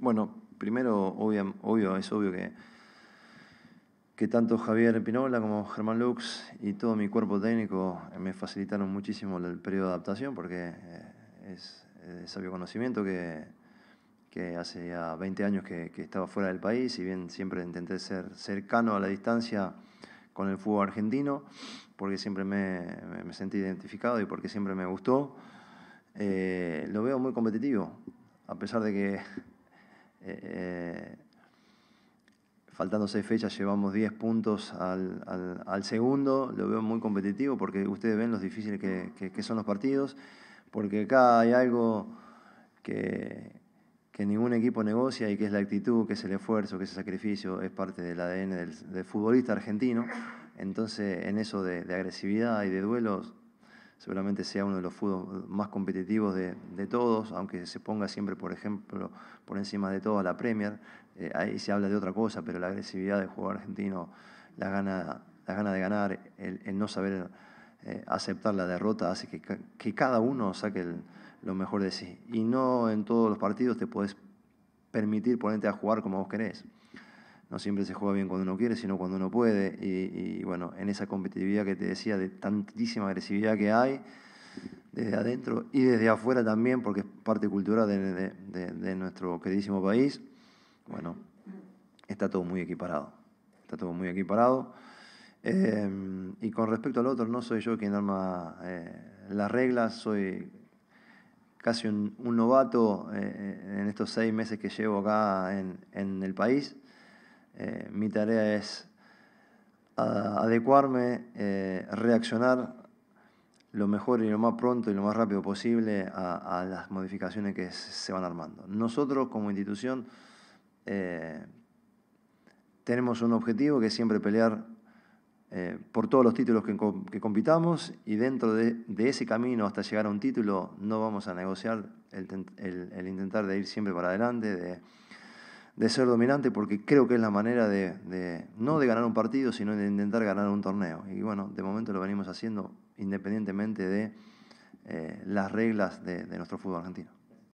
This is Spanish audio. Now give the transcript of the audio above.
Bueno, primero, obvio, es obvio que, que tanto Javier Pinola como Germán Lux y todo mi cuerpo técnico me facilitaron muchísimo el periodo de adaptación porque eh, es, sabio conocimiento que, hace ya 20 años que, estaba fuera del país, y bien siempre intenté ser cercano a la distancia con el fútbol argentino, porque siempre me, sentí identificado y porque siempre me gustó, eh, lo veo muy competitivo, a pesar de que eh, faltando seis fechas llevamos 10 puntos al, segundo, lo veo muy competitivo porque ustedes ven lo difíciles que, son los partidos, porque acá hay algo que, ningún equipo negocia y que es la actitud, que es el esfuerzo, que es el sacrificio, es parte del ADN del, futbolista argentino. Entonces, en eso de agresividad y de duelos, seguramente sea uno de los fútbol eh, más competitivos de, todos, aunque se ponga siempre, por ejemplo, por encima de todo a la Premier. Eh, ahí se habla de otra cosa, pero la agresividad del jugador argentino, la gana, la gana de ganar, el, no saber eh, aceptar la derrota, hace que, cada uno saque lo mejor de sí. Y no en todos los partidos te podés permitir ponerte a jugar como vos querés no siempre se juega bien cuando uno quiere, sino cuando uno puede. Y, bueno, en esa competitividad que te decía, de tantísima agresividad que hay, desde adentro y desde afuera también, porque es parte cultural de, nuestro queridísimo país, bueno, está todo muy equiparado. Está todo muy equiparado. Eh, y con respecto al otro, no soy yo quien arma eh, las reglas, soy casi un, novato eh, en estos seis meses que llevo acá en, en el país. Eh, mi tarea es adecuarme, eh, reaccionar lo mejor y lo más pronto y lo más rápido posible a, las modificaciones que se van armando. Nosotros como institución eh, tenemos un objetivo que es siempre pelear por todos los títulos que, compitamos y dentro de, ese camino hasta llegar a un título no vamos a negociar el, el intentar de ir siempre para adelante, de de ser dominante porque creo que es la manera de, no de ganar un partido, sino de intentar ganar un torneo. Y bueno, de momento lo venimos haciendo independientemente de eh, las reglas de nuestro fútbol argentino.